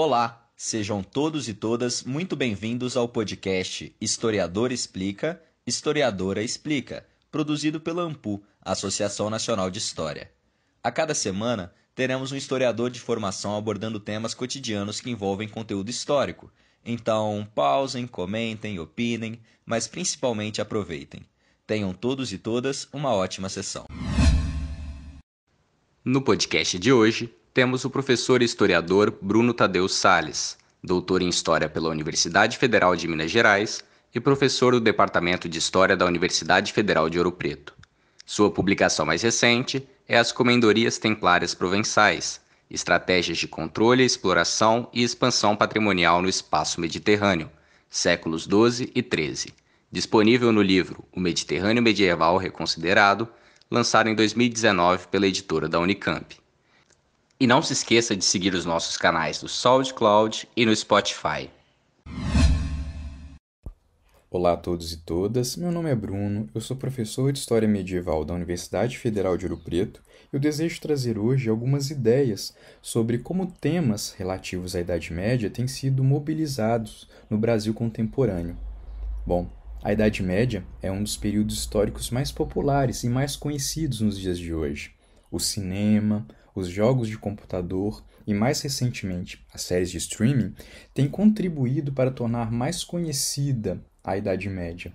Olá, sejam todos e todas muito bem-vindos ao podcast Historiador Explica, Historiadora Explica, produzido pela AMPU, Associação Nacional de História. A cada semana, teremos um historiador de formação abordando temas cotidianos que envolvem conteúdo histórico. Então, pausem, comentem, opinem, mas principalmente aproveitem. Tenham todos e todas uma ótima sessão. No podcast de hoje, temos o professor e historiador Bruno Tadeu Sales, doutor em História pela Universidade Federal de Minas Gerais e professor do Departamento de História da Universidade Federal de Ouro Preto. Sua publicação mais recente é As Comendorias Templárias Provençais, Estratégias de Controle, Exploração e Expansão Patrimonial no Espaço Mediterrâneo, séculos XII e XIII, disponível no livro O Mediterrâneo Medieval Reconsiderado, lançado em 2019 pela editora da Unicamp. E não se esqueça de seguir os nossos canais no SoundCloud e no Spotify. Olá a todos e todas, meu nome é Bruno, eu sou professor de História Medieval da Universidade Federal de Ouro Preto e eu desejo trazer hoje algumas ideias sobre como temas relativos à Idade Média têm sido mobilizados no Brasil contemporâneo. Bom, a Idade Média é um dos períodos históricos mais populares e mais conhecidos nos dias de hoje. O cinema, os jogos de computador e, mais recentemente, as séries de streaming, têm contribuído para tornar mais conhecida a Idade Média.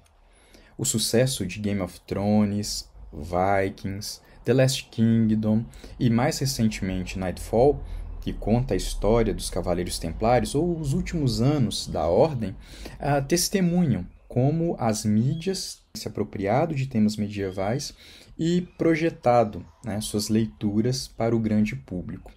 O sucesso de Game of Thrones, Vikings, The Last Kingdom e, mais recentemente, Nightfall, que conta a história dos Cavaleiros Templários ou os últimos anos da Ordem, ah, testemunham como as mídias se apropriado de temas medievais e projetado né, suas leituras para o grande público.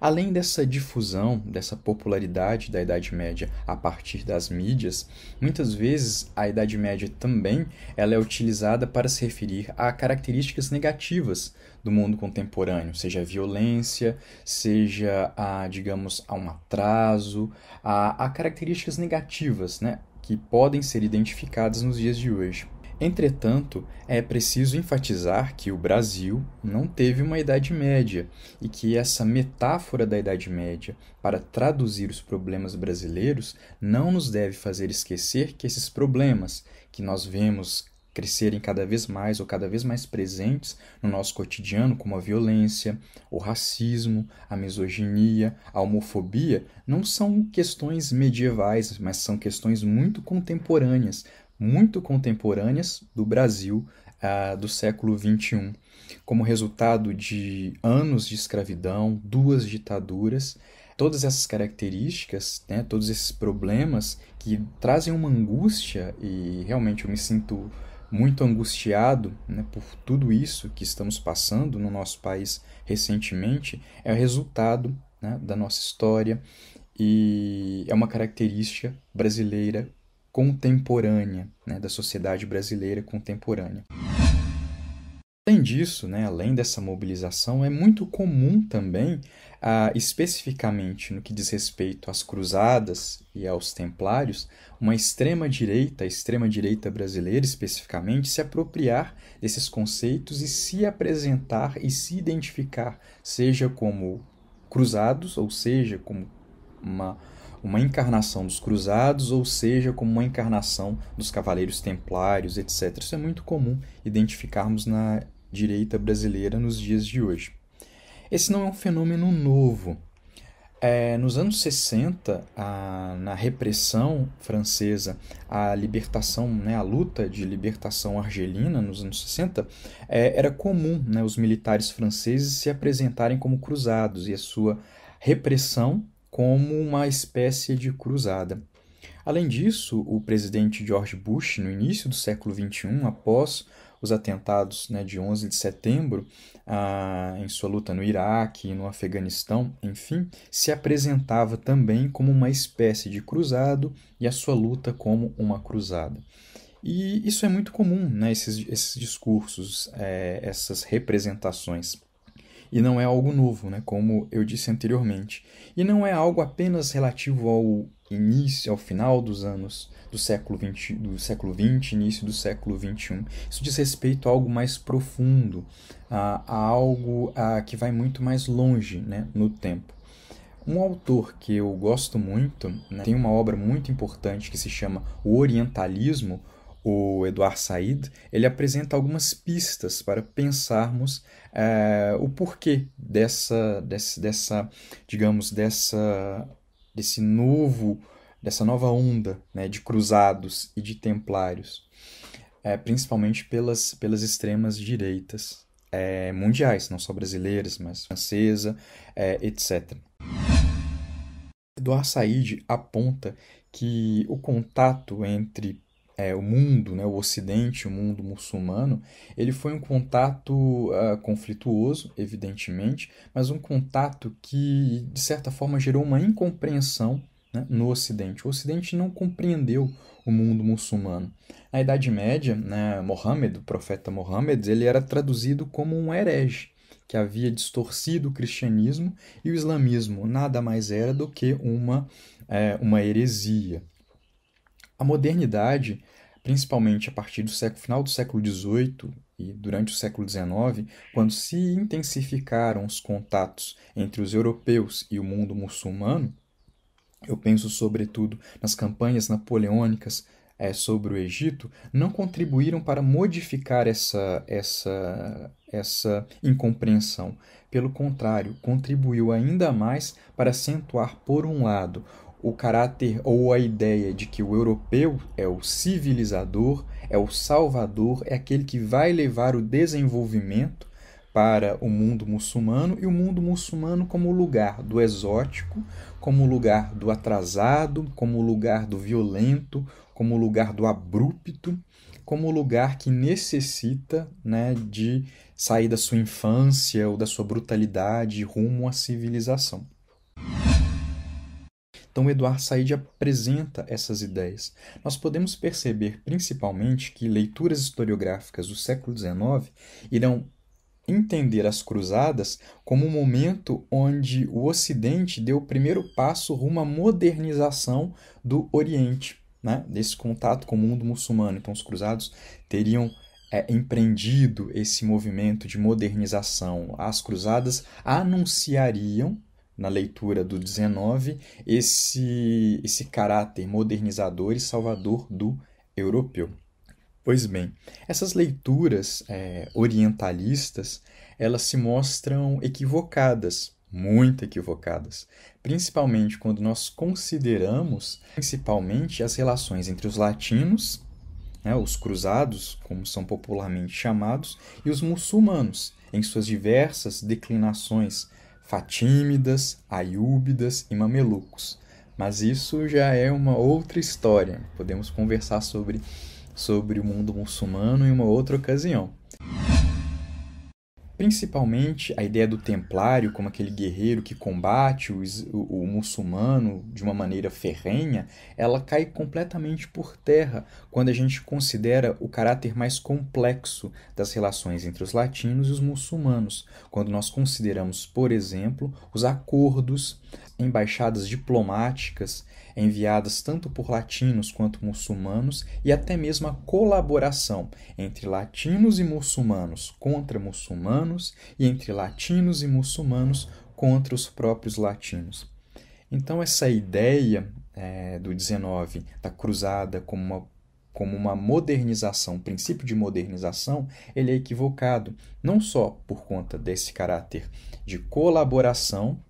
Além dessa difusão, dessa popularidade da Idade Média a partir das mídias, muitas vezes a Idade Média também ela é utilizada para se referir a características negativas do mundo contemporâneo, seja a violência, seja a, digamos, a um atraso, a, a características negativas, né, que podem ser identificadas nos dias de hoje. Entretanto, é preciso enfatizar que o Brasil não teve uma Idade Média e que essa metáfora da Idade Média para traduzir os problemas brasileiros não nos deve fazer esquecer que esses problemas que nós vemos crescerem cada vez mais ou cada vez mais presentes no nosso cotidiano, como a violência, o racismo, a misoginia, a homofobia, não são questões medievais, mas são questões muito contemporâneas, muito contemporâneas do Brasil ah, do século XXI, como resultado de anos de escravidão, duas ditaduras. Todas essas características, né, todos esses problemas que trazem uma angústia, e realmente eu me sinto muito angustiado né, por tudo isso que estamos passando no nosso país recentemente, é o resultado né, da nossa história e é uma característica brasileira contemporânea, né, da sociedade brasileira contemporânea. Além disso, né, além dessa mobilização, é muito comum também, ah, especificamente no que diz respeito às cruzadas e aos templários, uma extrema-direita, a extrema-direita brasileira especificamente, se apropriar desses conceitos e se apresentar e se identificar, seja como cruzados, ou seja, como uma uma encarnação dos cruzados, ou seja, como uma encarnação dos cavaleiros templários, etc. Isso é muito comum identificarmos na direita brasileira nos dias de hoje. Esse não é um fenômeno novo. É, nos anos 60, a, na repressão francesa, a libertação, né, a luta de libertação argelina nos anos 60, é, era comum né, os militares franceses se apresentarem como cruzados e a sua repressão como uma espécie de cruzada. Além disso, o presidente George Bush, no início do século XXI, após os atentados né, de 11 de setembro, ah, em sua luta no Iraque, e no Afeganistão, enfim, se apresentava também como uma espécie de cruzado e a sua luta como uma cruzada. E isso é muito comum, né, esses, esses discursos, é, essas representações e não é algo novo, né, como eu disse anteriormente. E não é algo apenas relativo ao início, ao final dos anos do século XX, do século 20, início do século XXI. Isso diz respeito a algo mais profundo, a, a algo a, que vai muito mais longe né, no tempo. Um autor que eu gosto muito, né, tem uma obra muito importante que se chama O Orientalismo, o Eduard Said, ele apresenta algumas pistas para pensarmos é, o porquê dessa, dessa, dessa, digamos, dessa, desse novo, dessa nova onda né, de cruzados e de templários, é, principalmente pelas, pelas extremas direitas é, mundiais, não só brasileiras, mas francesa, é, etc. Eduard Said aponta que o contato entre é, o mundo, né, o Ocidente, o mundo muçulmano, ele foi um contato uh, conflituoso, evidentemente, mas um contato que, de certa forma, gerou uma incompreensão né, no Ocidente. O Ocidente não compreendeu o mundo muçulmano. Na Idade Média, né, Mohammed, o profeta Mohammed, ele era traduzido como um herege que havia distorcido o cristianismo e o islamismo nada mais era do que uma, é, uma heresia. A modernidade, principalmente a partir do século, final do século XVIII e durante o século XIX, quando se intensificaram os contatos entre os europeus e o mundo muçulmano, eu penso sobretudo nas campanhas napoleônicas é, sobre o Egito, não contribuíram para modificar essa, essa, essa incompreensão. Pelo contrário, contribuiu ainda mais para acentuar, por um lado, o caráter ou a ideia de que o europeu é o civilizador, é o salvador, é aquele que vai levar o desenvolvimento para o mundo muçulmano e o mundo muçulmano como lugar do exótico, como lugar do atrasado, como lugar do violento, como lugar do abrupto, como lugar que necessita né, de sair da sua infância ou da sua brutalidade rumo à civilização. Então, Eduardo Said apresenta essas ideias. Nós podemos perceber, principalmente, que leituras historiográficas do século XIX irão entender as Cruzadas como um momento onde o Ocidente deu o primeiro passo rumo à modernização do Oriente, né? desse contato com o mundo muçulmano. Então, os Cruzados teriam é, empreendido esse movimento de modernização. As Cruzadas anunciariam na leitura do 19 esse, esse caráter modernizador e salvador do europeu. Pois bem, essas leituras é, orientalistas elas se mostram equivocadas, muito equivocadas, principalmente quando nós consideramos principalmente as relações entre os latinos, né, os cruzados, como são popularmente chamados, e os muçulmanos em suas diversas declinações, fatímidas, aiúbidas e mamelucos. Mas isso já é uma outra história. Podemos conversar sobre, sobre o mundo muçulmano em uma outra ocasião. Principalmente a ideia do templário como aquele guerreiro que combate o, o, o muçulmano de uma maneira ferrenha, ela cai completamente por terra quando a gente considera o caráter mais complexo das relações entre os latinos e os muçulmanos, quando nós consideramos, por exemplo, os acordos embaixadas diplomáticas enviadas tanto por latinos quanto muçulmanos e até mesmo a colaboração entre latinos e muçulmanos contra muçulmanos e entre latinos e muçulmanos contra os próprios latinos. Então, essa ideia é, do 19, da cruzada como uma, como uma modernização, um princípio de modernização, ele é equivocado, não só por conta desse caráter de colaboração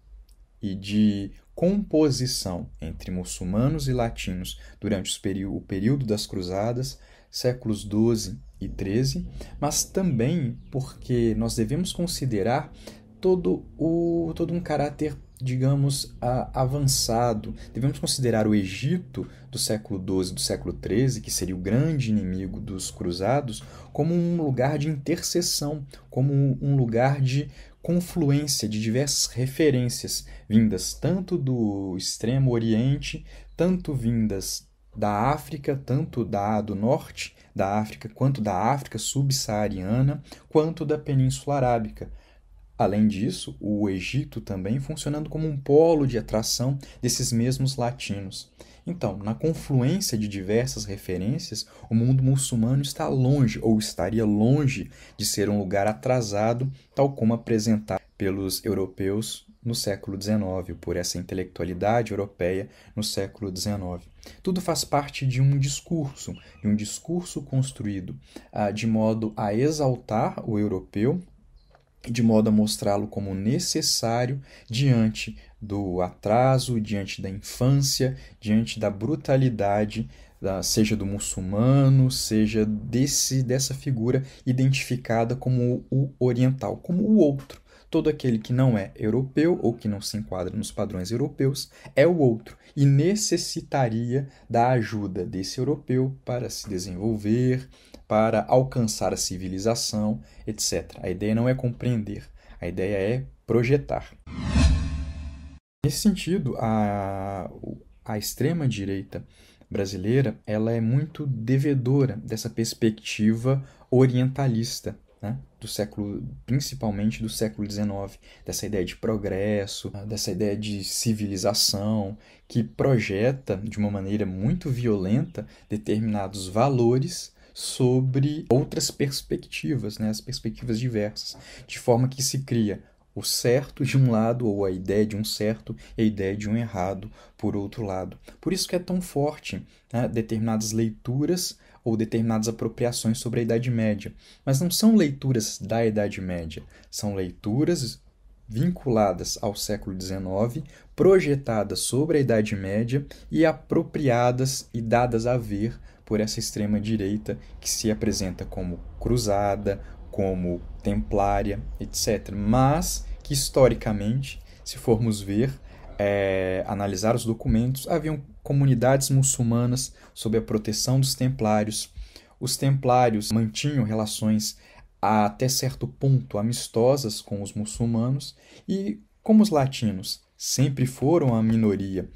e de composição entre muçulmanos e latinos durante o período das Cruzadas, séculos 12 e 13, mas também porque nós devemos considerar todo, o, todo um caráter, digamos, avançado. Devemos considerar o Egito do século 12 do século 13, que seria o grande inimigo dos cruzados, como um lugar de intercessão, como um lugar de confluência de diversas referências vindas tanto do extremo oriente, tanto vindas da África, tanto da do norte da África, quanto da África subsaariana, quanto da Península Arábica. Além disso, o Egito também funcionando como um polo de atração desses mesmos latinos. Então, na confluência de diversas referências, o mundo muçulmano está longe ou estaria longe de ser um lugar atrasado, tal como apresentado pelos europeus no século XIX, por essa intelectualidade europeia no século XIX. Tudo faz parte de um discurso, de um discurso construído ah, de modo a exaltar o europeu, de modo a mostrá-lo como necessário diante do atraso, diante da infância, diante da brutalidade, seja do muçulmano, seja desse dessa figura identificada como o oriental, como o outro. Todo aquele que não é europeu ou que não se enquadra nos padrões europeus é o outro e necessitaria da ajuda desse europeu para se desenvolver, para alcançar a civilização, etc. A ideia não é compreender, a ideia é projetar. Nesse sentido, a, a extrema-direita brasileira ela é muito devedora dessa perspectiva orientalista né, do século, principalmente do século XIX, dessa ideia de progresso, ah, dessa ideia de civilização, que projeta de uma maneira muito violenta determinados valores sobre outras perspectivas, né, as perspectivas diversas, de forma que se cria o certo de um lado, ou a ideia de um certo, e a ideia de um errado por outro lado. Por isso que é tão forte né, determinadas leituras ou determinadas apropriações sobre a Idade Média. Mas não são leituras da Idade Média, são leituras vinculadas ao século XIX, projetadas sobre a Idade Média e apropriadas e dadas a ver por essa extrema direita que se apresenta como cruzada, como templária, etc. Mas que historicamente, se formos ver, é, analisar os documentos, haviam comunidades muçulmanas sob a proteção dos templários. Os templários mantinham relações até certo ponto amistosas com os muçulmanos e, como os latinos sempre foram a minoria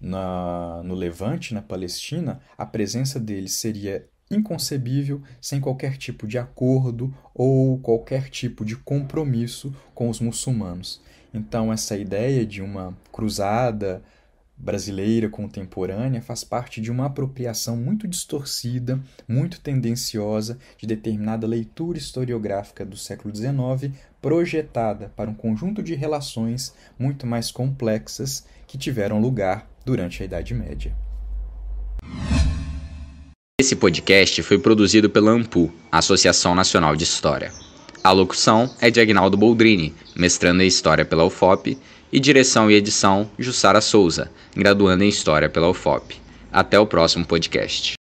na, no Levante, na Palestina, a presença deles seria inconcebível sem qualquer tipo de acordo ou qualquer tipo de compromisso com os muçulmanos. Então, essa ideia de uma cruzada brasileira contemporânea faz parte de uma apropriação muito distorcida, muito tendenciosa de determinada leitura historiográfica do século XIX, projetada para um conjunto de relações muito mais complexas que tiveram lugar durante a Idade Média. Esse podcast foi produzido pela AMPU, Associação Nacional de História. A locução é de Agnaldo Boldrini, mestrando em História pela UFOP, e direção e edição Jussara Souza, graduando em História pela UFOP. Até o próximo podcast.